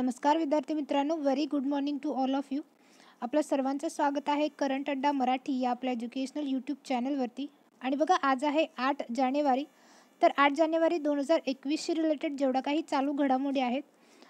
नमस्कार विद्यार्थी मित्रांनो very good morning to all of you आपलं सर्वांचं स्वागत आहे करंट अड्डा मराठी या आपल्या एज्युकेशनल यूट्यूब चॅनलवरती आणि बघा आज आहे आठ जानेवारी तर आठ जानेवारी दोन हजार एकवीसशी रिलेटेड जेवढा काही चालू घडामोडी आहेत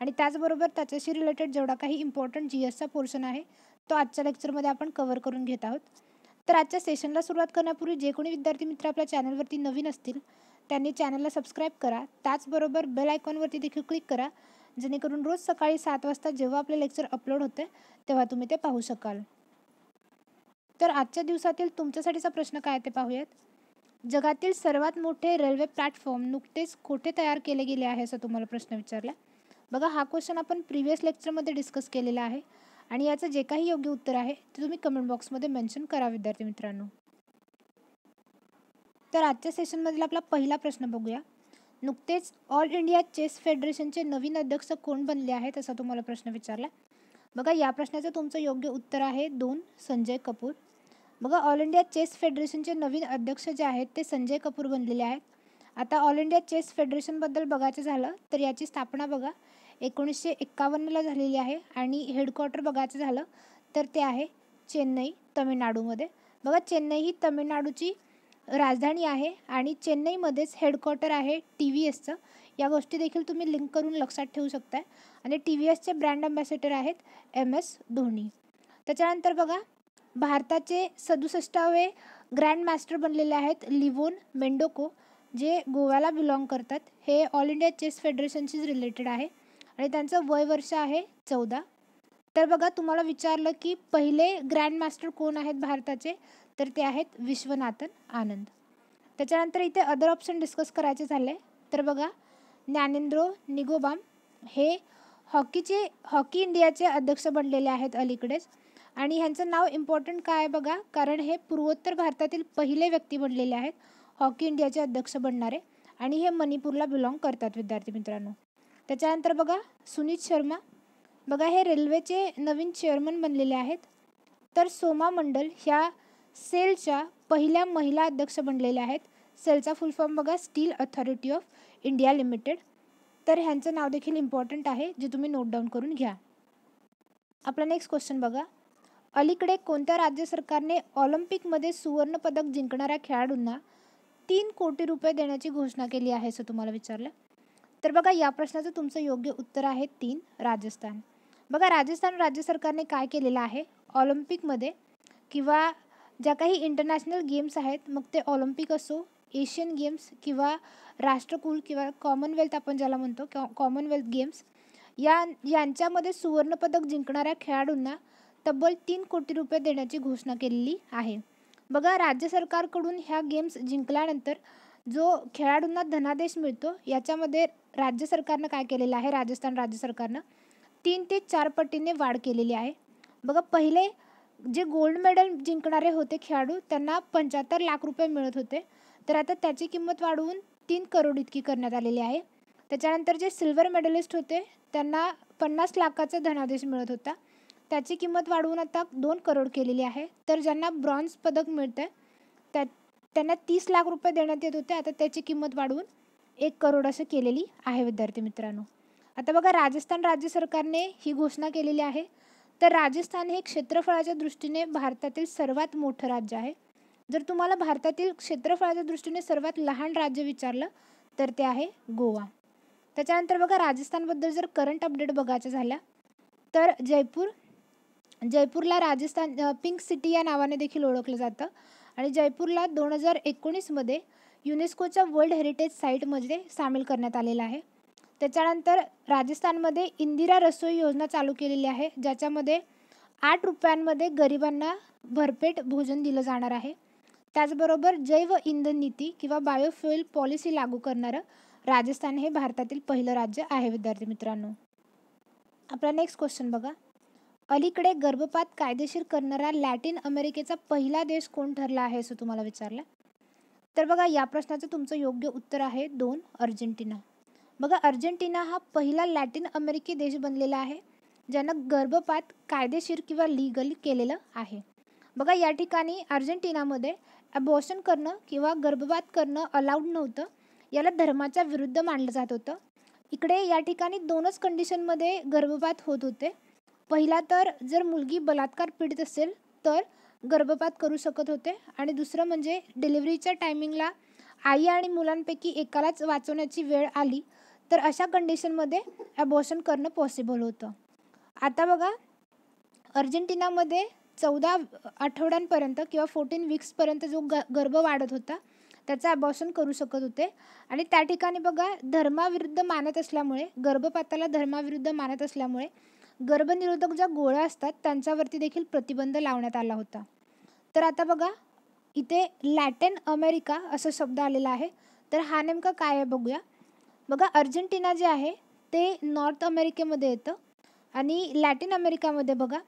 आणि त्याचबरोबर त्याच्याशी रिलेटेड जेवढा काही इम्पॉर्टंट जी एसचा पोर्शन आहे तो आजच्या लेक्चरमध्ये आपण कव्हर करून घेत आहोत तर आजच्या सेशनला सुरुवात करण्यापूर्वी जे कोणी विद्यार्थी मित्र आपल्या चॅनलवरती नवीन असतील त्यांनी चॅनलला सबस्क्राईब करा त्याचबरोबर बेल आयकॉनवरती देखील क्लिक करा जेणेकरून रोज सकाळी सात वाजता जेव्हा आपले लेक्चर अपलोड होते तेव्हा तुम्ही ते पाहू शकाल तर आजच्या दिवसातील तुमच्यासाठीचा प्रश्न काय ते पाहूयात जगातील सर्वात मोठे रेल्वे प्लॅटफॉर्म नुकतेच कुठे तयार केले गेले आहे असं तुम्हाला प्रश्न विचारला बघा हा क्वेश्चन आपण प्रिव्हियस लेक्चरमध्ये डिस्कस केलेला आहे आणि याचं जे काही योग्य उत्तर आहे ते तुम्ही कमेंट बॉक्समध्ये मेन्शन करा विद्यार्थी मित्रांनो तर आजच्या सेशनमधील आपला पहिला प्रश्न बघूया नुकतेच ऑल इंडिया चेस फेडरेशनचे नवीन अध्यक्ष कोण बनले आहेत असा तुम्हाला प्रश्न विचारला बघा या प्रश्नाचं तुमचं योग्य उत्तर आहे दोन संजय कपूर बघा ऑल इंडिया चेस फेडरेशनचे नवीन अध्यक्ष जे आहेत ते संजय कपूर बनलेले आहेत आता ऑल इंडिया चेस फेडरेशनबद्दल बघायचं झालं तर याची स्थापना बघा एकोणीसशे एक्कावन्नला झालेली आहे आणि हेडक्वॉर्टर बघायचं झालं तर ते आहे चेन्नई तमिळनाडूमध्ये बघा चेन्नई ही तमिळनाडूची राजधानी आहे आणि चेन्नईमध्येच हेडक्वॉटर आहे टी व्ही एसचं या गोष्टी देखील तुम्ही लिंक करून लक्षात ठेवू शकताय आणि टी व्ही एसचे ब्रँड अम्बॅसेडर आहेत एम एस धोनी त्याच्यानंतर बघा भारताचे सदुसष्टावे ग्रँड मास्टर बनलेले आहेत लिवोन मेंडोको जे गोव्याला बिलॉंग करतात हे ऑल इंडिया चेस फेडरेशनशीच रिलेटेड आहे आणि त्यांचं वय वर्ष आहे चौदा तर बघा तुम्हाला विचारलं की पहिले ग्रँडमास्टर कोण आहेत भारताचे तर ते आहेत विश्वनाथन आनंद त्याच्यानंतर इथे अदर ऑप्शन डिस्कस करायचे झाले तर बघा ज्ञानेंद्रो निगोबाम हे हॉकीचे हॉकी इंडियाचे अध्यक्ष बनलेले आहेत अलीकडेच आणि ह्यांचं नाव इम्पॉर्टंट काय आहे बघा कारण हे पूर्वोत्तर भारतातील पहिले व्यक्ती बनलेले आहेत हॉकी इंडियाचे अध्यक्ष बनणारे आणि हे मणिपूरला बिलॉंग करतात विद्यार्थी मित्रांनो त्याच्यानंतर बघा सुनीत शर्मा बघा हे रेल्वेचे नवीन चेअरमन बनलेले आहेत तर सोमा मंडल ह्या सेलच्या पहिल्या महिला अध्यक्ष बनलेल्या आहेत सेलचा फुल फॉर्म बघा Steel Authority of India Limited तर ह्यांचं नाव देखील इम्पॉर्टंट आहे जे तुम्ही नोट डाऊन करून घ्या आपला नेक्स्ट क्वेश्चन बघा अलीकडे कोणत्या राज्य सरकारने ऑलिम्पिकमध्ये सुवर्णपदक जिंकणाऱ्या खेळाडूंना तीन कोटी रुपये देण्याची घोषणा केली आहे असं तुम्हाला विचारलं तर बघा या प्रश्नाचं तुमचं योग्य उत्तर आहे तीन राजस्थान बघा राजस्थान राज्य सरकारने काय केलेलं आहे ऑलिम्पिकमध्ये किंवा ज्या काही इंटरनॅशनल गेम्स आहेत मग ते ऑलिम्पिक असो एशियन गेम्स किंवा राष्ट्रकुल किंवा कॉमनवेल्थ आपण ज्याला म्हणतो कॉ कॉमनवेल्थ गेम्स या यांच्यामध्ये सुवर्णपदक जिंकणाऱ्या खेळाडूंना तब्बल तीन कोटी रुपये देण्याची घोषणा केलेली आहे बघा राज्य सरकारकडून ह्या गेम्स जिंकल्यानंतर जो खेळाडूंना धनादेश मिळतो याच्यामध्ये राज्य सरकारनं काय केलेलं आहे राजस्थान राज्य सरकारनं तीन ते चार पटीने वाढ केलेली आहे बघा पहिले जे गोल्ड मेडल जिंकणारे होते खेळाडू त्यांना पंच्याहत्तर लाख रुपये मिळत होते तर आता त्याची किंमत वाढवून तीन करोड इतकी करण्यात आलेली आहे त्याच्यानंतर जे सिल्वर मेडलिस्ट होते त्यांना पन्नास लाखाचा धनादेश मिळत होता त्याची किंमत वाढवून आता दोन करोड केलेली आहे तर ज्यांना ब्रॉन्झ पदक मिळतं त्या त्यांना तीस लाख रुपये देण्यात येत होते आता त्याची किंमत वाढवून एक करोड असं केलेली आहे विद्यार्थी मित्रांनो आता बघा राजस्थान राज्य सरकारने ही घोषणा केलेली आहे तर राजस्थान हे क्षेत्रफळाच्या दृष्टीने भारतातील सर्वात मोठं राज्य आहे जर तुम्हाला भारतातील क्षेत्रफळाच्या दृष्टीने सर्वात लहान राज्य विचारलं तर ते आहे गोवा त्याच्यानंतर बघा राजस्थानबद्दल जर करंट अपडेट बघायच्या झाल्या तर जयपूर जयपूरला राजस्थान पिंक सिटी या नावाने देखील ओळखलं जातं आणि जयपूरला दोन हजार एकोणीसमध्ये युनेस्कोच्या वर्ल्ड हेरिटेज साईटमध्ये सामील करण्यात आलेलं आहे त्याच्यानंतर राजस्थानमध्ये इंदिरा रसोई योजना चालू केलेली आहे ज्याच्यामध्ये आठ रुपयांमध्ये गरिबांना भरपेट भोजन दिलं जाणार आहे त्याचबरोबर जैव इंधन नीती किंवा बायोफ्युएल पॉलिसी लागू करणारं राजस्थान हे भारतातील पहिलं राज्य आहे विद्यार्थी मित्रांनो आपला नेक्स्ट क्वेश्चन बघा अलीकडे गर्भपात कायदेशीर करणारा लॅटिन अमेरिकेचा पहिला देश कोण ठरला आहे असं तुम्हाला विचारलं तर बघा या प्रश्नाचं तुमचं योग्य उत्तर आहे दोन अर्जेंटिना बघा अर्जेंटिना हा पहिला लॅटिन अमेरिकी देश बनलेला आहे ज्यानं गर्भपात कायदेशीर किंवा लिगल केलेलं आहे बघा या ठिकाणी अर्जेंटिनामध्ये अबॉर्शन करणं किंवा गर्भपात करणं अलाउड नव्हतं याला धर्माच्या विरुद्ध मानलं जात होतं इकडे या ठिकाणी दोनच कंडिशनमध्ये गर्भपात होत होते पहिला तर जर मुलगी बलात्कार पीडित असेल तर गर्भपात करू शकत होते आणि दुसरं म्हणजे डिलिव्हरीच्या टायमिंगला आई आणि मुलांपैकी एकालाच वाचवण्याची वेळ आली तर अशा कंडिशनमध्ये ॲबॉशन करणं पॉसिबल होतं आता बघा अर्जेंटिनामध्ये चौदा आठवड्यांपर्यंत किंवा फोर्टीन वीक्सपर्यंत जो ग गर्भ वाढत होता त्याचं अबॉर्शन करू शकत होते आणि त्या ठिकाणी बघा धर्माविरुद्ध मानत असल्यामुळे गर्भपाताला धर्माविरुद्ध मानत असल्यामुळे गर्भनिरोधक ज्या गोळ्या असतात त्यांच्यावरती देखील प्रतिबंध लावण्यात आला होता तर आता बघा इथे लॅटिन अमेरिका असं शब्द आलेला आहे तर हा नेमका काय आहे बघूया बघा अर्जेंटिना जे आहे ते नॉर्थ अमेरिकेमध्ये येतं आणि लॅटिन अमेरिकामध्ये बघा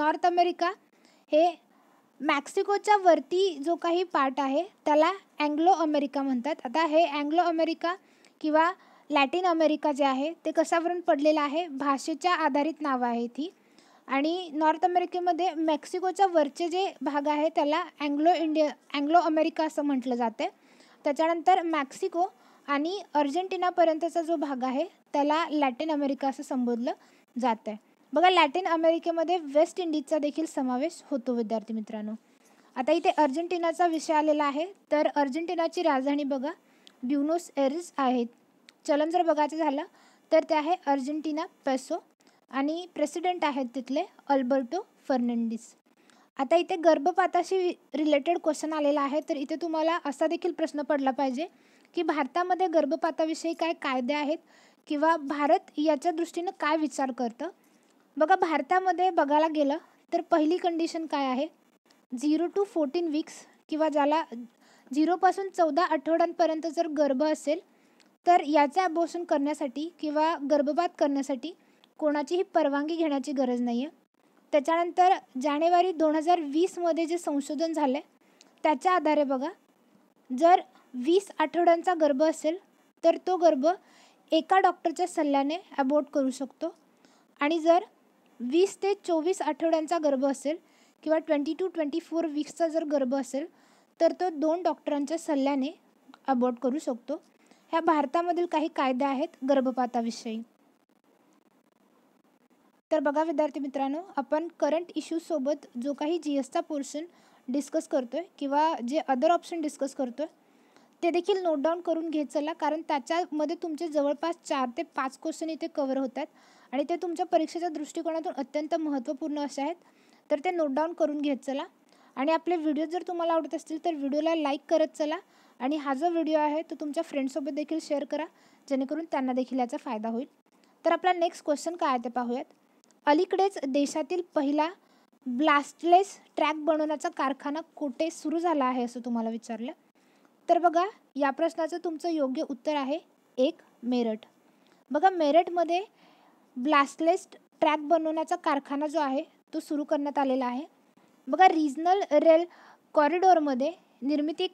नॉर्थ अमेरिका हे मॅक्सिकोच्या वरती जो काही पार्ट आहे त्याला अँग्लो अमेरिका म्हणतात आता हे अँग्लो अमेरिका किंवा लॅटिन अमेरिका जे आहे ते कशावरून पडलेलं आहे भाषेच्या आधारित नावं आहे ती आणि नॉर्थ अमेरिकेमध्ये मेक्सिकोच्या वरचे जे भाग आहे त्याला अँग्लो इंडिया अँग्लो अमेरिका असं म्हटलं जाते त्याच्यानंतर मॅक्सिको आणि अर्जेंटिनापर्यंतचा जो भाग आहे त्याला लॅटिन अमेरिका असं संबोधलं जात आहे बघा लॅटिन अमेरिकेमध्ये वेस्ट इंडिजचा देखील समावेश होतो विद्यार्थी मित्रांनो आता इथे अर्जेंटिनाचा विषय आलेला आहे तर अर्जेंटिनाची राजधानी बघा ब्युनोस एरिस आहेत चलन जर बघायचं झालं तर ते आहे अर्जेंटिना पेसो आणि प्रेसिडेंट आहेत तिथले अल्बर्टो फर्नांडिस आता इथे गर्भपाताशी रिलेटेड क्वेश्चन आलेला आहे तर इथे तुम्हाला असा देखील प्रश्न पडला पाहिजे की भारतामध्ये गर्भपाताविषयी काय कायदे आहेत किंवा भारत याच्या दृष्टीनं काय विचार करतं बघा भारतामध्ये बघायला गेलं तर पहिली कंडिशन काय आहे झिरो टू फोर्टीन वीक्स किंवा ज्याला झिरोपासून चौदा आठवड्यांपर्यंत जर गर्भ असेल तर याचं अबोषण करण्यासाठी किंवा गर्भपात करण्यासाठी कोणाचीही परवानगी घेण्याची गरज नाही आहे त्याच्यानंतर जानेवारी दोन हजार वीसमध्ये जे संशोधन झालं आहे त्याच्या आधारे बघा जर वीस आठवड्यांचा गर्भ असेल तर तो गर्भ एका डॉक्टरच्या सल्ल्याने ॲबोर्ट करू शकतो आणि जर वीस ते चोवीस आठवड्यांचा गर्भ असेल किंवा ट्वेंटी टू ट्वेंटी फोर वीक्सचा जर गर्भ असेल तर तो दोन डॉक्टरांच्या सल्ल्याने अबोट करू शकतो ह्या भारतामधील काही कायदे आहेत गर्भपाताविषयी तर बघा विद्यार्थी मित्रांनो आपण करंट इश्यूसोबत जो काही जी एसचा पोर्शन डिस्कस करतो आहे किंवा जे अदर ऑप्शन डिस्कस करतो आहे ते देखील नोट डाऊन करून घेत चला कारण त्याच्यामध्ये तुमचे जवळपास चार ते पाच क्वेश्चन इथे कवर होतात आणि ते तुमच्या परीक्षेच्या दृष्टिकोनातून अत्यंत महत्त्वपूर्ण असे आहेत तर ते नोट डाऊन करून घेत चला आणि आपले व्हिडिओ जर तुम्हाला आवडत असतील तर व्हिडिओला लाईक करत चला आणि हा जो व्हिडिओ आहे तो तुमच्या फ्रेंडसोबत देखील शेअर करा जेणेकरून त्यांना देखील याचा फायदा होईल तर आपला नेक्स्ट क्वेश्चन काय आहे ते पाहूयात अलीकडेच देशातील पहिला ब्लास्टलेस ट्रॅक बनवण्याचा कारखाना कुठे सुरू झाला आहे असं तुम्हाला विचारलं तर बघा या प्रश्नाचं तुमचं योग्य उत्तर आहे एक मेरठ बघा मेरठमध्ये ब्लास्टलेस्ट ट्रॅक बनवण्याचा कारखाना जो आहे तो सुरू करण्यात आलेला आहे बघा रिजनल रेल कॉरिडॉरमध्ये निर्मिती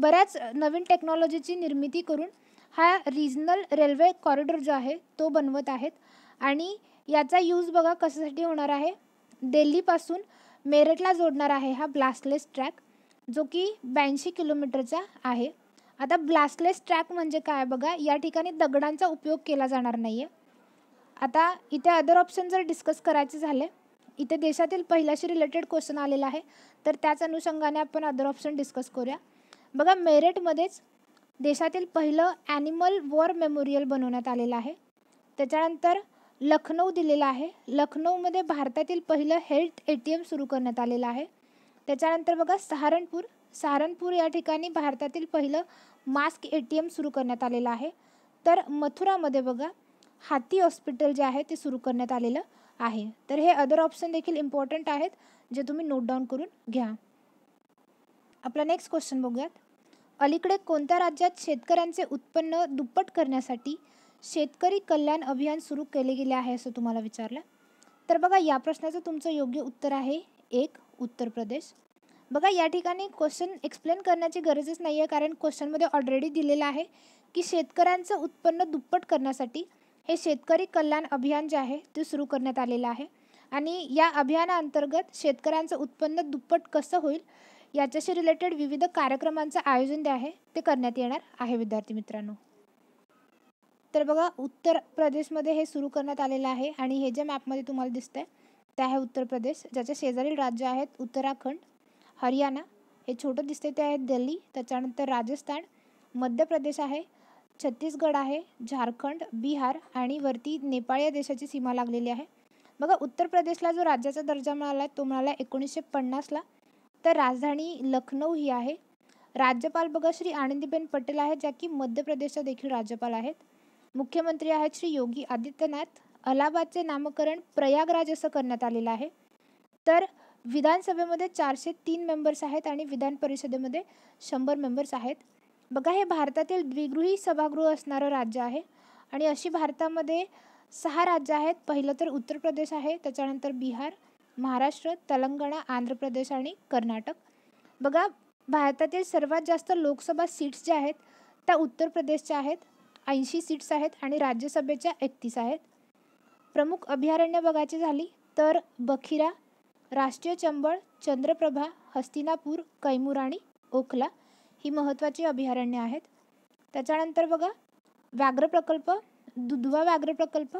बऱ्याच नवीन टेक्नॉलॉजीची निर्मिती करून हा रिजनल रेल्वे कॉरिडॉर जो आहे तो बनवत आहेत आणि याचा यूज बघा कशासाठी होणार आहे दिल्लीपासून मेरठला जोडणार आहे हा ब्लास्टलेस ट्रॅक जो की ब्याऐंशी किलोमीटरचा आहे आता ब्लास्टलेस ट्रॅक म्हणजे काय बघा या ठिकाणी दगडांचा उपयोग केला जाणार नाही आहे आता इथे अदर ऑप्शन जर डिस्कस करायचे झाले इथे देशातील पहिल्याशी रिलेटेड क्वेश्चन आलेला आहे तर त्याच अनुषंगाने आपण अदर ऑप्शन डिस्कस करूया बघा मेरठमध्येच देशातील पहिलं ॲनिमल वॉर मेमोरियल बनवण्यात आलेलं आहे त्याच्यानंतर लखनऊ दिलेला आहे लखनऊमध्ये भारतातील पहिलं हेल्थ ए टी एम सुरू करण्यात आलेलं आहे त्याच्यानंतर बघा सहारणपूर सहारणपूर या ठिकाणी भारतातील पहिलं मास्क ए टी एम सुरू करण्यात आलेलं आहे तर मथुरामध्ये बघा हाती हॉस्पिटल जे आहे ते सुरू करण्यात आलेलं आहे तर हे अदर ऑप्शन देखील इम्पॉर्टंट आहेत जे तुम्ही नोट डाऊन करून घ्या आपला नेक्स्ट क्वेश्चन बघूयात अलीकडे कोणत्या राज्यात शेतकऱ्यांचे उत्पन्न दुप्पट करण्यासाठी शेतकरी कल्याण अभियान सुरू केले गेले आहे असं तुम्हाला विचारलं तर बघा या प्रश्नाचं तुमचं योग्य उत्तर आहे एक उत्तर प्रदेश बघा या ठिकाणी क्वेश्चन एक्सप्लेन करण्याची गरजच नाही आहे कारण क्वेश्चनमध्ये ऑलरेडी दिलेलं आहे की शेतकऱ्यांचं उत्पन्न दुप्पट करण्यासाठी हे शेतकरी कल्याण अभियान जे आहे ते सुरू करण्यात आलेलं आहे आणि या अभियानाअंतर्गत शेतकऱ्यांचं उत्पन्न दुप्पट कसं होईल याच्याशी रिलेटेड विविध कार्यक्रमांचं आयोजन जे आहे ते करण्यात येणार आहे विद्यार्थी मित्रांनो तर बघा उत्तर प्रदेशमध्ये हे सुरू करण्यात आलेलं आहे आणि हे जे मॅपमध्ये तुम्हाला दिसतंय ते आहे उत्तर प्रदेश ज्याचे शेजारील राज्य आहेत उत्तराखंड हरियाणा हे छोटं दिसते ते आहे दिल्ली त्याच्यानंतर राजस्थान मध्य प्रदेश आहे छत्तीसगड आहे झारखंड बिहार आणि वरती नेपाळ या देशाची सीमा लागलेली आहे बघा उत्तर प्रदेशला जो राज्याचा दर्जा मिळाला आहे तो मिळाला एकोणीसशे पन्नासला तर राजधानी लखनौ ही आहे राज्यपाल बघा श्री आनंदीबेन पटेल आहेत ज्या की मध्य प्रदेशच्या देखील राज्यपाल आहेत मुख्यमंत्री आहेत श्री योगी आदित्यनाथ अलाहाबादचे नामकरण प्रयागराज असं करण्यात आलेलं आहे तर विधानसभेमध्ये चारशे तीन मेंबर्स आहेत आणि विधान परिषदेमध्ये शंभर मेंबर्स आहेत बघा हे भारतातील द्विगृही सभागृह असणारं राज्य आहे आणि अशी भारतामध्ये सहा राज्य आहेत पहिलं तर उत्तर प्रदेश आहे त्याच्यानंतर बिहार महाराष्ट्र तेलंगणा आंध्र प्रदेश आणि कर्नाटक बघा भारतातील सर्वात जास्त लोकसभा सीट्स ज्या आहेत त्या उत्तर प्रदेशच्या आहेत ऐंशी सीट्स आहेत आणि राज्यसभेच्या एकतीस आहेत प्रमुख अभयारण्य बघायची झाली तर बखिरा राष्ट्रीय चंबळ चंद्रप्रभा हस्तिनापूर कैमूर आणि ओखला ही महत्त्वाची अभयारण्य आहेत त्याच्यानंतर बघा व्याघ्र प्रकल्प दुधवा व्याघ्र प्रकल्प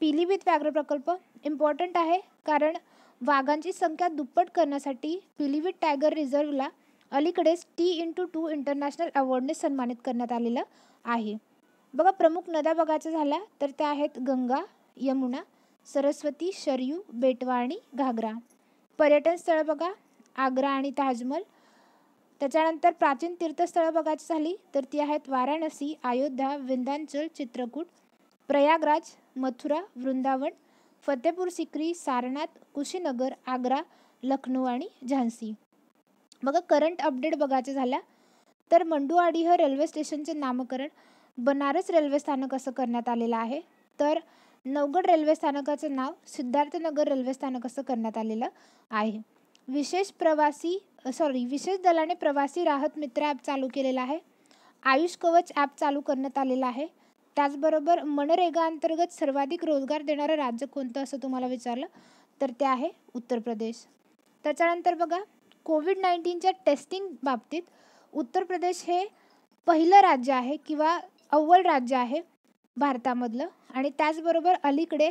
पिलीभीत व्याघ्र प्रकल्प इम्पॉर्टंट आहे कारण वाघांची संख्या दुप्पट करण्यासाठी पिलीभीत टायगर रिझर्वला अलीकडेच टी इंटू टू इंटरनॅशनल अवॉर्डने सन्मानित करण्यात आलेलं आहे बघा प्रमुख नद्या बघायच्या झाल्या तर त्या आहेत गंगा यमुना सरस्वती शरयू बेटवा आणि घागरा पर्यटन स्थळ बघा आग्रा आणि ताजमहल त्याच्यानंतर प्राचीन तीर्थस्थळं बघायची झाली तर ती आहेत वाराणसी अयोध्या विंध्याचल चित्रकूट प्रयागराज मथुरा वृंदावन फतेहपूर सिक्री सारनाथ कुशीनगर आग्रा लखनौ आणि झांसी मग करंट अपडेट बघायचं झाला तर मंडुआडी हे रेल्वे स्टेशनचे नामकरण बनारस रेल्वे स्थानक असं करण्यात आलेलं आहे तर नवगड रेल्वे स्थानकाचं नाव सिद्धार्थनगर रेल्वे स्थानक असं करण्यात आलेलं आहे विशेष प्रवासी सॉरी विशेष दलाने प्रवासी राहत मित्र ॲप चालू केलेला आहे आयुष कवच ॲप चालू करण्यात आलेलं आहे त्याचबरोबर मनरेगा अंतर्गत सर्वाधिक रोजगार देणारं राज्य कोणतं असं तुम्हाला विचारलं तर ते आहे उत्तर प्रदेश त्याच्यानंतर बघा कोविड नाईन्टीनच्या टेस्टिंग बाबतीत उत्तर प्रदेश हे पहिलं राज्य आहे किंवा अव्वल राज्य आहे भारतामधलं आणि त्याचबरोबर अलीकडे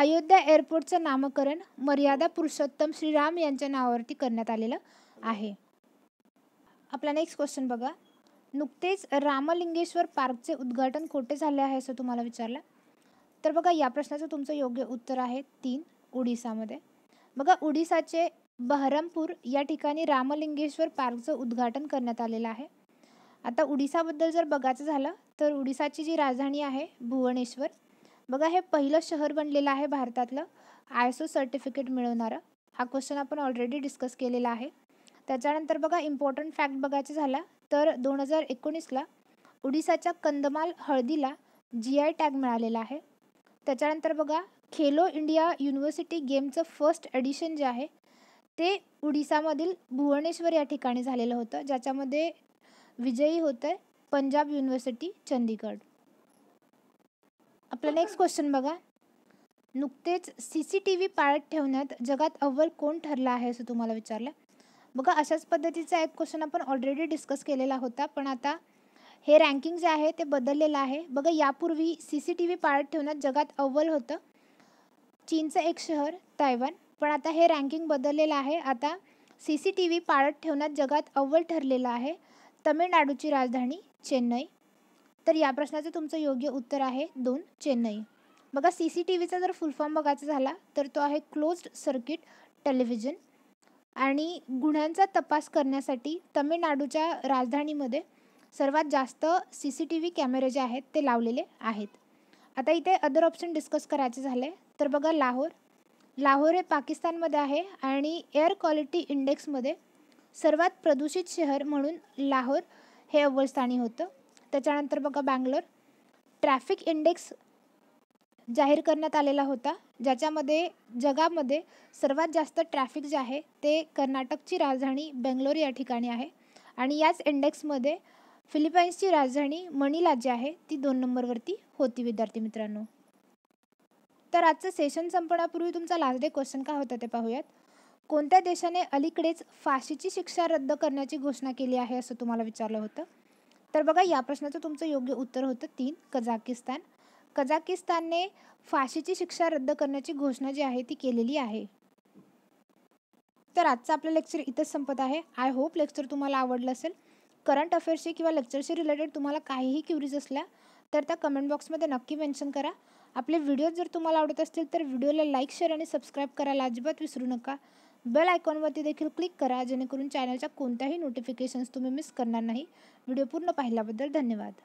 अयोध्या एअरपोर्टचं नामकरण मर्यादा पुरुषोत्तम श्रीराम यांच्या नावावरती करण्यात आलेलं आहे आपला नेक्स्ट क्वेश्चन बघा नुकतेच रामलिंगेश्वर पार्कचे उद्घाटन कोठे झाले आहे असं तुम्हाला विचारलं तर बघा या प्रश्नाचं तुमचं योग्य उत्तर आहे तीन उडीसामध्ये बघा उडीसाचे बहरमपूर या ठिकाणी रामलिंगेश्वर पार्कचं उद्घाटन करण्यात आलेलं आहे आता उडीसाबद्दल जर बघायचं झालं तर उडिसाची जी राजधानी आहे भुवनेश्वर बघा हे पहिलं शहर बनलेलं आहे भारतातलं आयसो सर्टिफिकेट मिळवणारं हा क्वेश्चन आपण ऑलरेडी डिस्कस केलेला आहे त्याच्यानंतर बघा इम्पॉर्टंट फॅक्ट बघायचं झाला तर दोन हजार एकोणीसला उडिसाच्या कंदमाल हळदीला जी आय टॅग मिळालेला आहे त्याच्यानंतर बघा खेलो इंडिया युनिव्हर्सिटी गेमचं फर्स्ट एडिशन जे आहे ते उडिसामधील भुवनेश्वर या ठिकाणी झालेलं होतं ज्याच्यामध्ये विजयी होतं पंजाब युनिव्हर्सिटी चंदीगड आपला नेक्स्ट क्वेश्चन बघा नुकतेच सी सी टी व्ही पाळत ठेवण्यात जगात अव्वल कोण ठरला आहे असं तुम्हाला विचारलं बघा अशाच पद्धतीचा एक क्वेश्चन आपण ऑलरेडी डिस्कस केलेला होता पण आता हे रँकिंग जे आहे ते बदललेलं आहे बघा यापूर्वी सी सी टी व्ही पाळत ठेवण्यात जगात अव्वल होतं चीनचं एक शहर तायवान पण आता हे रँकिंग बदललेलं आहे आता सी सी टी व्ही पाळत ठेवण्यात जगात अव्वल ठरलेलं आहे तमिळनाडूची राजधानी चेन्नई तर या प्रश्नाचं तुमचं योग्य उत्तर आहे दोन चेन्नई बघा सी सी टी व्हीचा जर फॉर्म बघायचा झाला तर तो आहे क्लोज्ड सर्किट टेलिव्हिजन आणि गुन्ह्यांचा तपास करण्यासाठी तमिळनाडूच्या राजधानीमध्ये सर्वात जास्त सी सी टी व्ही कॅमेरे जे आहेत ते लावलेले आहेत आता इथे अदर ऑप्शन डिस्कस करायचे झाले तर बघा लाहोर लाहोर हे पाकिस्तानमध्ये आहे आणि एअर क्वालिटी इंडेक्समध्ये सर्वात प्रदूषित शहर म्हणून लाहोर हे अव्वलस्थानी होतं त्याच्यानंतर बघा बँगलोर ट्रॅफिक इंडेक्स जाहीर करण्यात आलेला होता ज्याच्यामध्ये जगामध्ये सर्वात जास्त ट्रॅफिक जे आहे ते कर्नाटकची राजधानी बेंगलोर या ठिकाणी आहे आणि याच इंडेक्समध्ये फिलिपाईन्सची राजधानी मणिला जी आहे ती दोन नंबरवरती होती विद्यार्थी मित्रांनो तर आजचं सेशन संपण्यापूर्वी तुमचा लास्ट डे क्वेश्चन का होता ते पाहूयात कोणत्या देशाने अलीकडेच फाशीची शिक्षा रद्द करण्याची घोषणा केली आहे असं तुम्हाला विचारलं होतं तर बघा या प्रश्नाचं तुमचं योग्य उत्तर होतं तीन कझाकिस्तान कझाकिस्तानने फाशीची शिक्षा रद्द करण्याची घोषणा जी आहे ती केलेली आहे तर आजचं आपलं लेक्चर इथंच संपत आहे आय होप लेक्चर तुम्हाला आवडलं असेल करंट अफेअर्सशी किंवा लेक्चरशी रिलेटेड तुम्हाला काहीही क्युरीज असल्या तर त्या कमेंट बॉक्समध्ये नक्की मेन्शन करा आपले व्हिडिओ जर तुम्हाला आवडत असतील तर व्हिडिओला लाईक शेअर आणि सबस्क्राईब करायला अजिबात विसरू नका बेल आयकॉनवरती देखील क्लिक करा जेणेकरून चॅनलच्या कोणत्याही नोटिफिकेशन्स तुम्ही मिस करणार नाही व्हिडिओ पूर्ण पाहिल्याबद्दल धन्यवाद